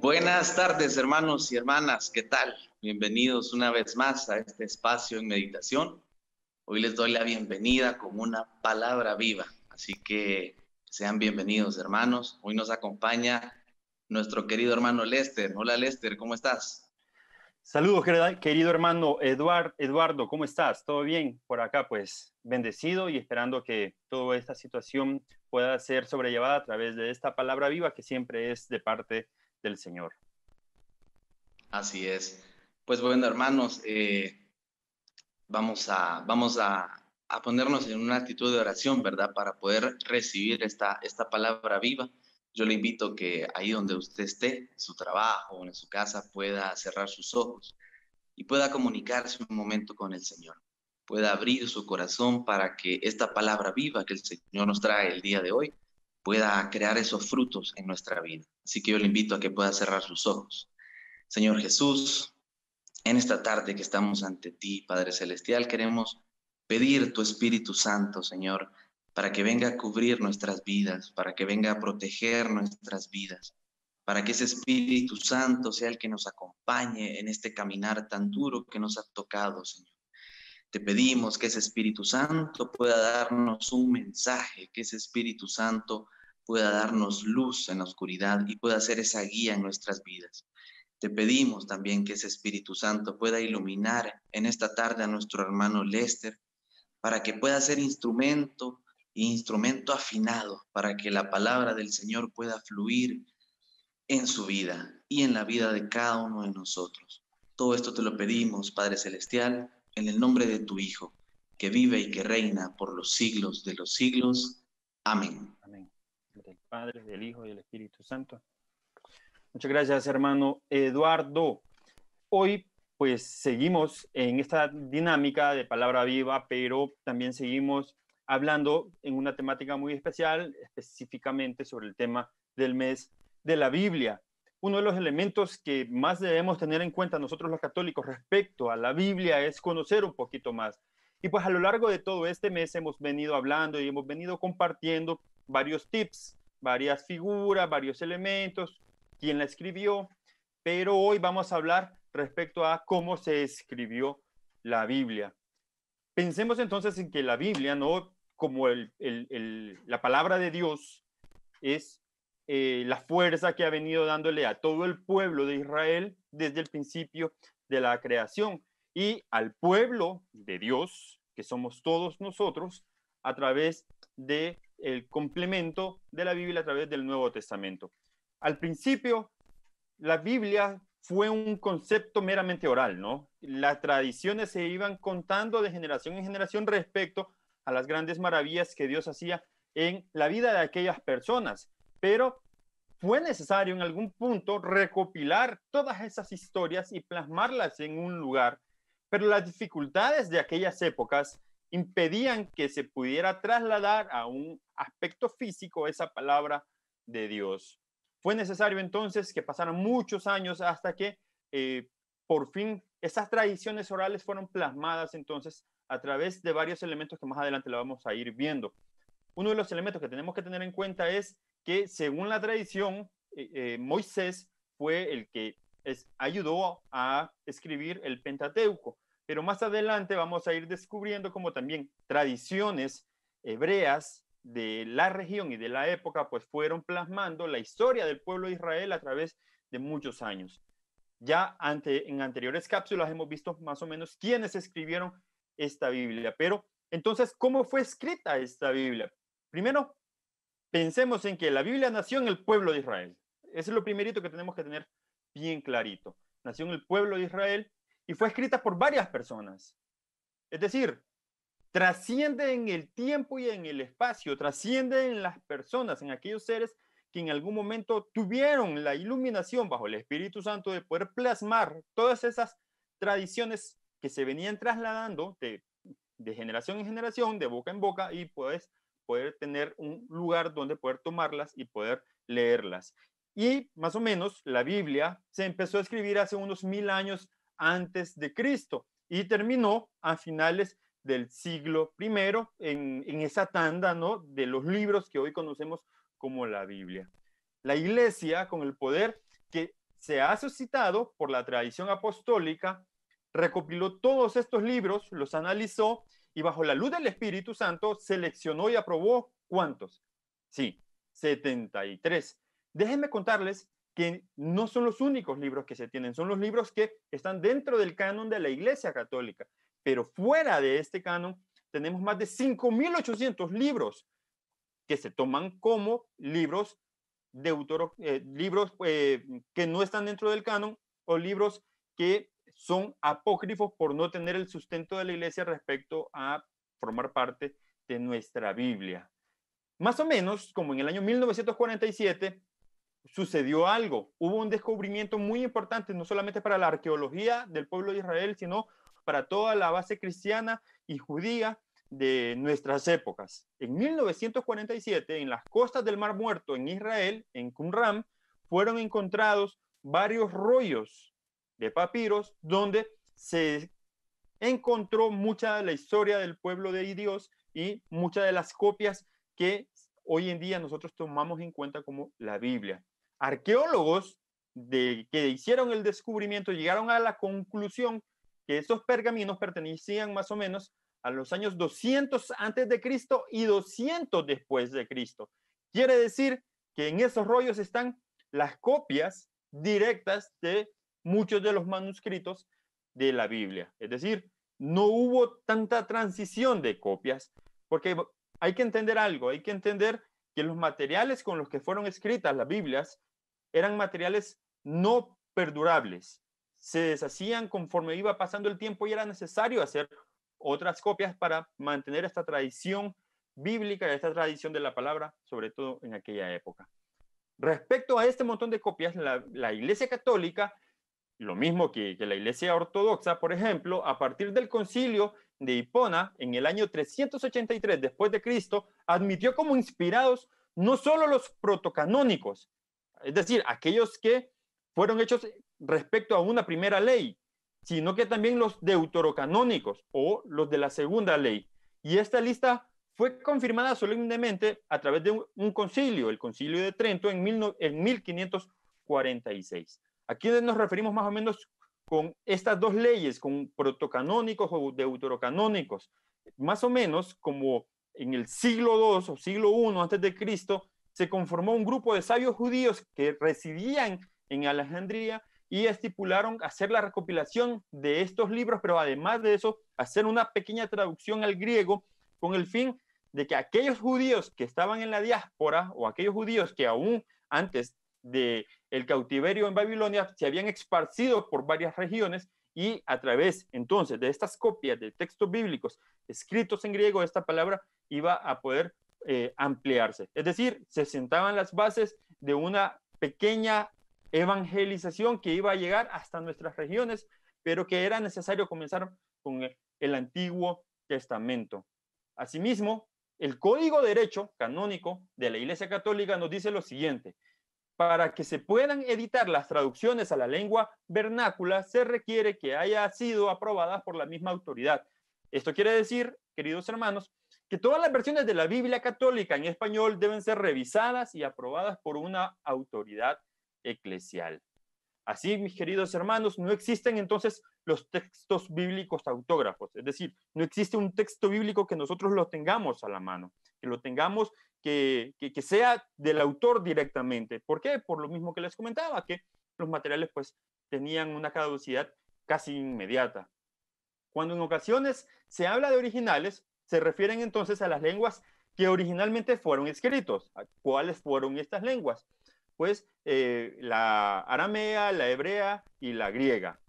Buenas tardes, hermanos y hermanas, ¿qué tal? Bienvenidos una vez más a este espacio en meditación. Hoy les doy la bienvenida con una palabra viva, así que sean bienvenidos, hermanos. Hoy nos acompaña nuestro querido hermano Lester. Hola, Lester, ¿cómo estás? Saludos, querido hermano Eduard, Eduardo, ¿cómo estás? ¿Todo bien? Por acá, pues, bendecido y esperando que toda esta situación pueda ser sobrellevada a través de esta palabra viva que siempre es de parte del Señor. Así es. Pues bueno, hermanos, eh, vamos, a, vamos a, ponernos en una actitud de oración, ¿verdad? Para poder recibir esta, esta palabra viva yo le invito que ahí donde usted esté, en su trabajo, en su casa, pueda cerrar sus ojos y pueda comunicarse un momento con el Señor. Pueda abrir su corazón para que esta palabra viva que el Señor nos trae el día de hoy pueda crear esos frutos en nuestra vida. Así que yo le invito a que pueda cerrar sus ojos. Señor Jesús, en esta tarde que estamos ante ti, Padre Celestial, queremos pedir tu Espíritu Santo, Señor, para que venga a cubrir nuestras vidas, para que venga a proteger nuestras vidas, para que ese Espíritu Santo sea el que nos acompañe en este caminar tan duro que nos ha tocado, Señor. Te pedimos que ese Espíritu Santo pueda darnos un mensaje, que ese Espíritu Santo pueda darnos luz en la oscuridad y pueda ser esa guía en nuestras vidas. Te pedimos también que ese Espíritu Santo pueda iluminar en esta tarde a nuestro hermano Lester para que pueda ser instrumento instrumento afinado para que la palabra del Señor pueda fluir en su vida y en la vida de cada uno de nosotros. Todo esto te lo pedimos, Padre Celestial, en el nombre de tu Hijo, que vive y que reina por los siglos de los siglos. Amén. Amén. Del Padre, del Hijo y del Espíritu Santo. Muchas gracias, hermano Eduardo. Hoy, pues, seguimos en esta dinámica de palabra viva, pero también seguimos hablando en una temática muy especial, específicamente sobre el tema del mes de la Biblia. Uno de los elementos que más debemos tener en cuenta nosotros los católicos respecto a la Biblia es conocer un poquito más. Y pues a lo largo de todo este mes hemos venido hablando y hemos venido compartiendo varios tips, varias figuras, varios elementos, quién la escribió, pero hoy vamos a hablar respecto a cómo se escribió la Biblia. Pensemos entonces en que la Biblia no como el, la palabra de Dios es eh, la fuerza que ha venido dándole a todo el pueblo de Israel desde el principio de la creación y al pueblo de Dios, que somos todos nosotros, a través del el complemento de la Biblia, a través del Nuevo Testamento. Al principio, la Biblia fue un concepto meramente oral, ¿no? Las tradiciones se iban contando de generación en generación respecto a las grandes maravillas que Dios hacía en la vida de aquellas personas, pero fue necesario en algún punto recopilar todas esas historias y plasmarlas en un lugar, pero las dificultades de aquellas épocas impedían que se pudiera trasladar a un aspecto físico esa palabra de Dios. Fue necesario entonces que pasaran muchos años hasta que eh, por fin esas tradiciones orales fueron plasmadas entonces a través de varios elementos que más adelante lo vamos a ir viendo. Uno de los elementos que tenemos que tener en cuenta es que según la tradición, eh, eh, Moisés fue el que ayudó a escribir el Pentateuco, pero más adelante vamos a ir descubriendo como también tradiciones hebreas de la región y de la época, pues fueron plasmando la historia del pueblo de Israel a través de muchos años. Ya ante, en anteriores cápsulas hemos visto más o menos quiénes escribieron esta Biblia. Pero entonces, ¿cómo fue escrita esta Biblia? Primero, pensemos en que la Biblia nació en el pueblo de Israel. Eso es lo primerito que tenemos que tener bien clarito. Nació en el pueblo de Israel y fue escrita por varias personas. Es decir, trasciende en el tiempo y en el espacio, trasciende en las personas, en aquellos seres que en algún momento tuvieron la iluminación bajo el Espíritu Santo de poder plasmar todas esas tradiciones que se venían trasladando de, generación en generación, de boca en boca, y puedes poder tener un lugar donde poder tomarlas y poder leerlas. Y más o menos la Biblia se empezó a escribir hace unos mil años antes de Cristo y terminó a finales del siglo I en, en esa tanda ¿no? de los libros que hoy conocemos como la Biblia. La iglesia, con el poder que se ha suscitado por la tradición apostólica, recopiló todos estos libros, los analizó y bajo la luz del Espíritu Santo seleccionó y aprobó cuántos. Sí, 73. Déjenme contarles que no son los únicos libros que se tienen, son los libros que están dentro del canon de la Iglesia Católica, pero fuera de este canon tenemos más de 5.800 libros que se toman como libros, de autor, eh, libros eh, que no están dentro del canon o libros que son apócrifos por no tener el sustento de la iglesia respecto a formar parte de nuestra Biblia. Más o menos como en el año 1947 sucedió algo, hubo un descubrimiento muy importante, no solamente para la arqueología del pueblo de Israel, sino para toda la base cristiana y judía de nuestras épocas. En 1947, en las costas del Mar Muerto, en Israel, en Qumran, fueron encontrados varios rollos de papiros, donde se encontró mucha de la historia del pueblo de Dios y muchas de las copias que hoy en día nosotros tomamos en cuenta como la Biblia. Arqueólogos de, que hicieron el descubrimiento llegaron a la conclusión que esos pergaminos pertenecían más o menos a los años 200 antes de Cristo y 200 después de Cristo. Quiere decir que en esos rollos están las copias directas de muchos de los manuscritos de la Biblia. Es decir, no hubo tanta transición de copias, porque hay que entender algo, hay que entender que los materiales con los que fueron escritas las Biblias eran materiales no perdurables. Se deshacían conforme iba pasando el tiempo y era necesario hacer otras copias para mantener esta tradición bíblica, esta tradición de la palabra, sobre todo en aquella época. Respecto a este montón de copias, la, Iglesia Católica lo mismo que, la Iglesia Ortodoxa, por ejemplo, a partir del concilio de Hipona en el año 383 después de Cristo, admitió como inspirados no solo los protocanónicos, es decir, aquellos que fueron hechos respecto a una primera ley, sino que también los deuterocanónicos o los de la segunda ley. Y esta lista fue confirmada solemnemente a través de un, concilio, el concilio de Trento en 1546. Aquí nos referimos más o menos con estas dos leyes, con protocanónicos o deuterocanónicos? Más o menos como en el siglo II o siglo I antes de Cristo, se conformó un grupo de sabios judíos que residían en Alejandría y estipularon hacer la recopilación de estos libros, pero además de eso, hacer una pequeña traducción al griego con el fin de que aquellos judíos que estaban en la diáspora o aquellos judíos que aún antes del el cautiverio en Babilonia se habían esparcido por varias regiones y a través entonces de estas copias de textos bíblicos escritos en griego, esta palabra iba a poder eh, ampliarse. Es decir, se sentaban las bases de una pequeña evangelización que iba a llegar hasta nuestras regiones, pero que era necesario comenzar con el, Antiguo Testamento. Asimismo, el Código Derecho Canónico de la Iglesia Católica nos dice lo siguiente, para que se puedan editar las traducciones a la lengua vernácula, se requiere que haya sido aprobada por la misma autoridad. Esto quiere decir, queridos hermanos, que todas las versiones de la Biblia católica en español deben ser revisadas y aprobadas por una autoridad eclesial. Así, mis queridos hermanos, no existen entonces los textos bíblicos autógrafos, es decir, no existe un texto bíblico que nosotros lo tengamos a la mano, que lo tengamos, que, sea del autor directamente. ¿Por qué? Por lo mismo que les comentaba, que los materiales pues tenían una caducidad casi inmediata. Cuando en ocasiones se habla de originales, se refieren entonces a las lenguas que originalmente fueron escritos. ¿Cuáles fueron estas lenguas? pues eh, la aramea, la hebrea y la griega.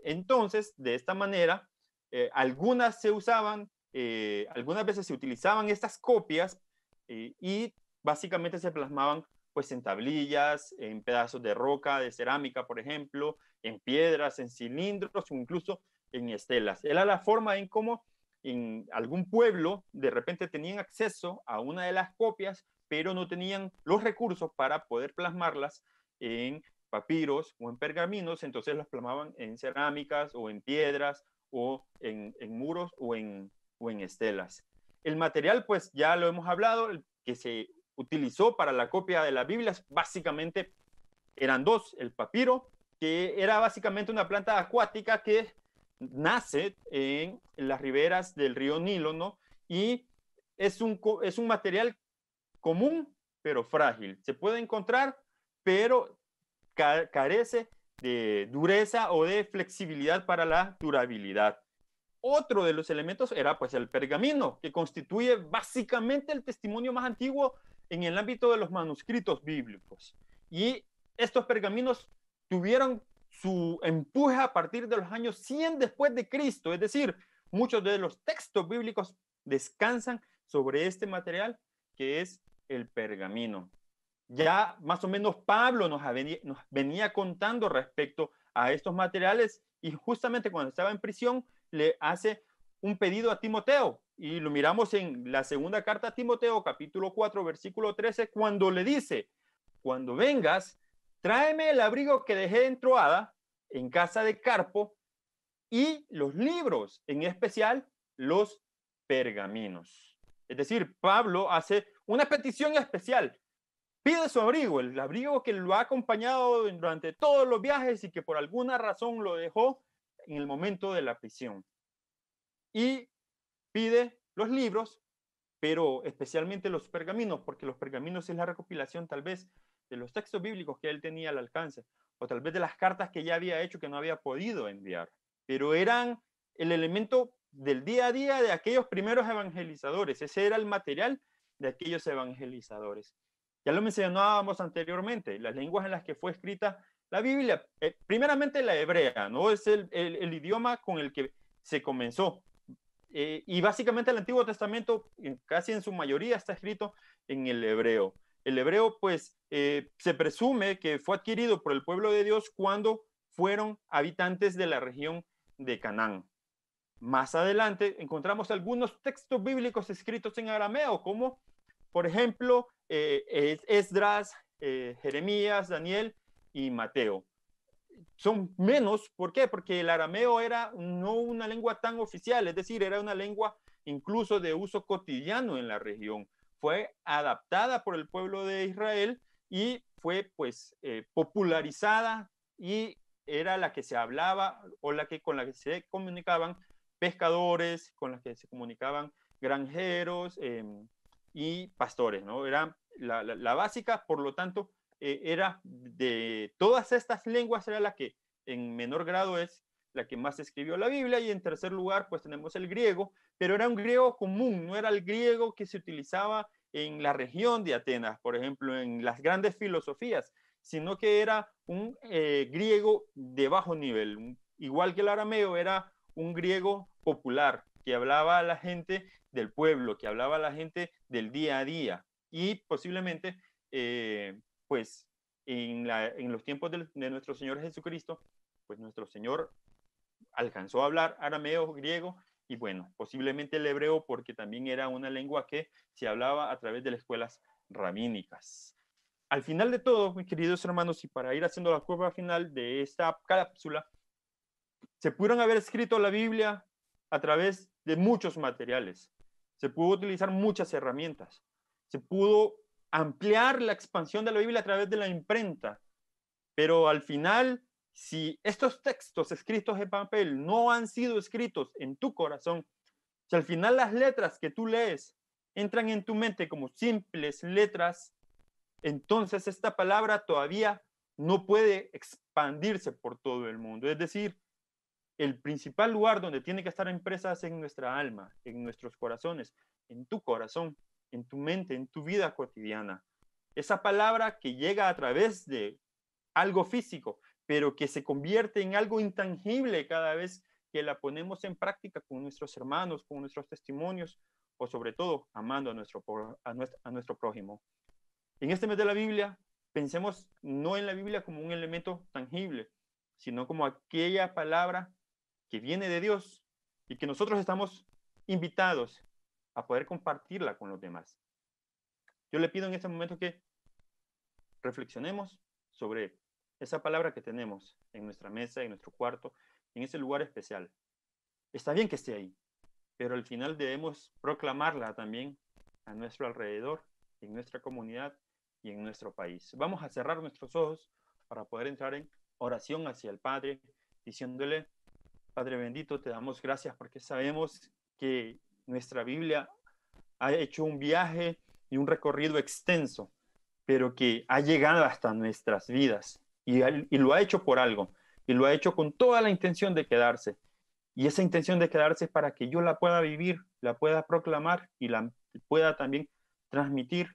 Entonces, de esta manera, eh, algunas se usaban, eh, algunas veces se utilizaban estas copias y básicamente se plasmaban pues en tablillas, en pedazos de roca, de cerámica, por ejemplo, en piedras, en cilindros, incluso en estelas. Era la forma en cómo en algún pueblo de repente tenían acceso a una de las copias pero no tenían los recursos para poder plasmarlas en papiros o en pergaminos, entonces las plasmaban en cerámicas o en piedras o en, muros o en, en estelas. El material, pues ya lo hemos hablado, que se utilizó para la copia de las Biblias, básicamente eran dos, el papiro, que era básicamente una planta acuática que nace en las riberas del río Nilo, ¿no? Y es un, es un material común, pero frágil. Se puede encontrar, pero carece de dureza o de flexibilidad para la durabilidad. Otro de los elementos era pues el pergamino, que constituye básicamente el testimonio más antiguo en el ámbito de los manuscritos bíblicos. Y estos pergaminos tuvieron su empuje a partir de los años 100 después de Cristo, es decir, muchos de los textos bíblicos descansan sobre este material que es el pergamino. Ya más o menos Pablo nos, venía, contando respecto a estos materiales y justamente cuando estaba en prisión le hace un pedido a Timoteo y lo miramos en la segunda carta a Timoteo capítulo 4 versículo 13 cuando le dice, cuando vengas, tráeme el abrigo que dejé en Troada, en casa de Carpo, y los libros, en especial los pergaminos. Es decir, Pablo hace una petición especial. Pide su abrigo, el abrigo que lo ha acompañado durante todos los viajes y que por alguna razón lo dejó en el momento de la prisión. Y pide los libros, pero especialmente los pergaminos, porque los pergaminos es la recopilación tal vez de los textos bíblicos que él tenía al alcance, o tal vez de las cartas que ya había hecho que no había podido enviar, pero eran el elemento del día a día de aquellos primeros evangelizadores. Ese era el material de aquellos evangelizadores. Ya lo mencionábamos anteriormente, las lenguas en las que fue escrita la Biblia, eh, primeramente la hebrea, ¿no? Es el, idioma con el que se comenzó. Eh, y básicamente el Antiguo Testamento, casi en su mayoría, está escrito en el hebreo. El hebreo, pues, eh, se presume que fue adquirido por el pueblo de Dios cuando fueron habitantes de la región de Canaán. Más adelante encontramos algunos textos bíblicos escritos en arameo, como por ejemplo eh, Esdras, eh, Jeremías, Daniel y Mateo. Son menos, ¿por qué? Porque el arameo era no una lengua tan oficial, es decir, era una lengua incluso de uso cotidiano en la región. Fue adaptada por el pueblo de Israel y fue pues eh, popularizada y era la que se hablaba o la que con la que se comunicaban pescadores con los que se comunicaban granjeros em, y pastores, ¿no? Era la, la, básica, por lo tanto, eh, era de todas estas lenguas, era la que en menor grado es la que más escribió la Biblia, y en tercer lugar, pues tenemos el griego, pero era un griego común, no era el griego que se utilizaba en la región de Atenas, por ejemplo, en las grandes filosofías, sino que era un eh, griego de bajo nivel, igual que el arameo, era un griego popular que hablaba a la gente del pueblo, que hablaba a la gente del día a día y posiblemente, eh, pues, en, los tiempos de, de, nuestro Señor Jesucristo, pues nuestro Señor alcanzó a hablar arameo, griego y bueno, posiblemente el hebreo porque también era una lengua que se hablaba a través de las escuelas rabínicas. Al final de todo, mis queridos hermanos, y para ir haciendo la curva final de esta cápsula, se pudieron haber escrito la Biblia a través de muchos materiales. Se pudo utilizar muchas herramientas. Se pudo ampliar la expansión de la Biblia a través de la imprenta. Pero al final, si estos textos escritos en papel no han sido escritos en tu corazón, si al final las letras que tú lees entran en tu mente como simples letras, entonces esta palabra todavía no puede expandirse por todo el mundo. Es decir, el principal lugar donde tiene que estar empresa es en nuestra alma, en nuestros corazones, en tu corazón, en tu mente, en tu vida cotidiana. Esa palabra que llega a través de algo físico, pero que se convierte en algo intangible cada vez que la ponemos en práctica con nuestros hermanos, con nuestros testimonios o sobre todo amando a nuestro, a nuestro, a nuestro prójimo. En este mes de la Biblia, pensemos no en la Biblia como un elemento tangible, sino como aquella palabra que viene de Dios y que nosotros estamos invitados a poder compartirla con los demás. Yo le pido en este momento que reflexionemos sobre esa palabra que tenemos en nuestra mesa, en nuestro cuarto, en ese lugar especial. Está bien que esté ahí, pero al final debemos proclamarla también a nuestro alrededor, en nuestra comunidad y en nuestro país. Vamos a cerrar nuestros ojos para poder entrar en oración hacia el Padre, diciéndole, Padre bendito, te damos gracias porque sabemos que nuestra Biblia ha hecho un viaje y un recorrido extenso, pero que ha llegado hasta nuestras vidas y, lo ha hecho por algo, y lo ha hecho con toda la intención de quedarse. Y esa intención de quedarse es para que yo la pueda vivir, la pueda proclamar y la pueda también transmitir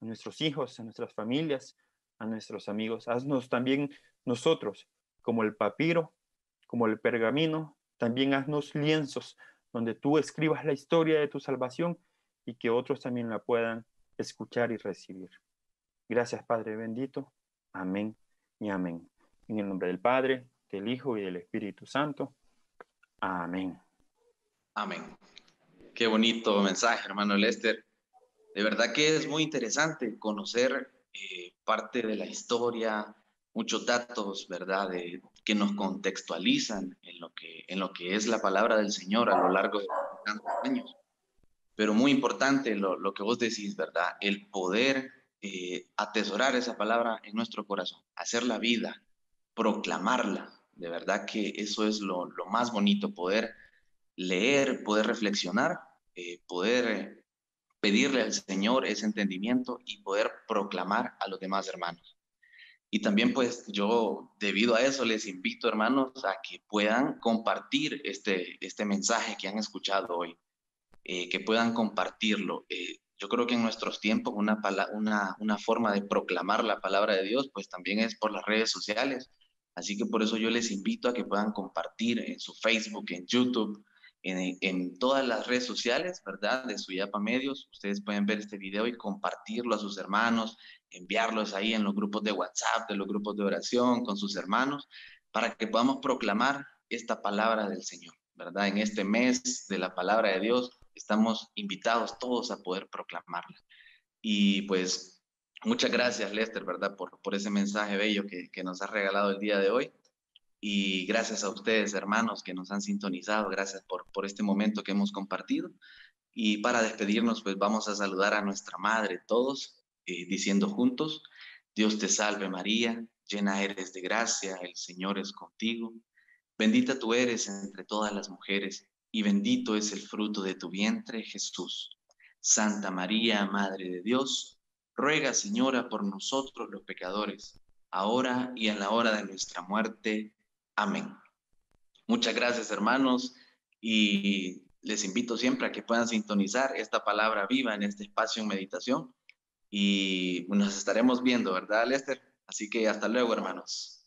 a nuestros hijos, a nuestras familias, a nuestros amigos. Haznos también nosotros, como el papiro como el pergamino, también haznos lienzos donde tú escribas la historia de tu salvación y que otros también la puedan escuchar y recibir. Gracias Padre bendito. Amén y amén. En el nombre del Padre, del Hijo y del Espíritu Santo. Amén. Amén. Qué bonito mensaje, hermano Lester. De verdad que es muy interesante conocer eh, parte de la historia, muchos datos, ¿verdad? que nos contextualizan en lo que, en lo que es la palabra del Señor a lo largo de tantos años. Pero muy importante lo, que vos decís, ¿verdad? El poder eh, atesorar esa palabra en nuestro corazón, hacerla vida, proclamarla. De verdad que eso es lo, más bonito, poder leer, poder reflexionar, eh, poder pedirle al Señor ese entendimiento y poder proclamar a los demás hermanos. Y también pues yo debido a eso les invito hermanos a que puedan compartir este, este mensaje que han escuchado hoy, eh, que puedan compartirlo. Eh, yo creo que en nuestros tiempos una, una, una forma de proclamar la palabra de Dios pues también es por las redes sociales. Así que por eso yo les invito a que puedan compartir en su Facebook, en YouTube, en, todas las redes sociales, ¿verdad? De su para Medios. Ustedes pueden ver este video y compartirlo a sus hermanos, enviarlos ahí en los grupos de WhatsApp, de los grupos de oración, con sus hermanos, para que podamos proclamar esta palabra del Señor, ¿verdad? En este mes de la palabra de Dios estamos invitados todos a poder proclamarla. Y pues muchas gracias, Lester, ¿verdad? Por, por ese mensaje bello que, que nos has regalado el día de hoy. Y gracias a ustedes, hermanos, que nos han sintonizado. Gracias por, por este momento que hemos compartido. Y para despedirnos, pues vamos a saludar a nuestra madre todos eh, diciendo juntos, Dios te salve María, llena eres de gracia, el Señor es contigo, bendita tú eres entre todas las mujeres, y bendito es el fruto de tu vientre, Jesús. Santa María, Madre de Dios, ruega Señora por nosotros los pecadores, ahora y en la hora de nuestra muerte. Amén. Muchas gracias hermanos y les invito siempre a que puedan sintonizar esta palabra viva en este espacio en meditación y pues, nos estaremos viendo, ¿verdad, Lester? Así que hasta luego, hermanos.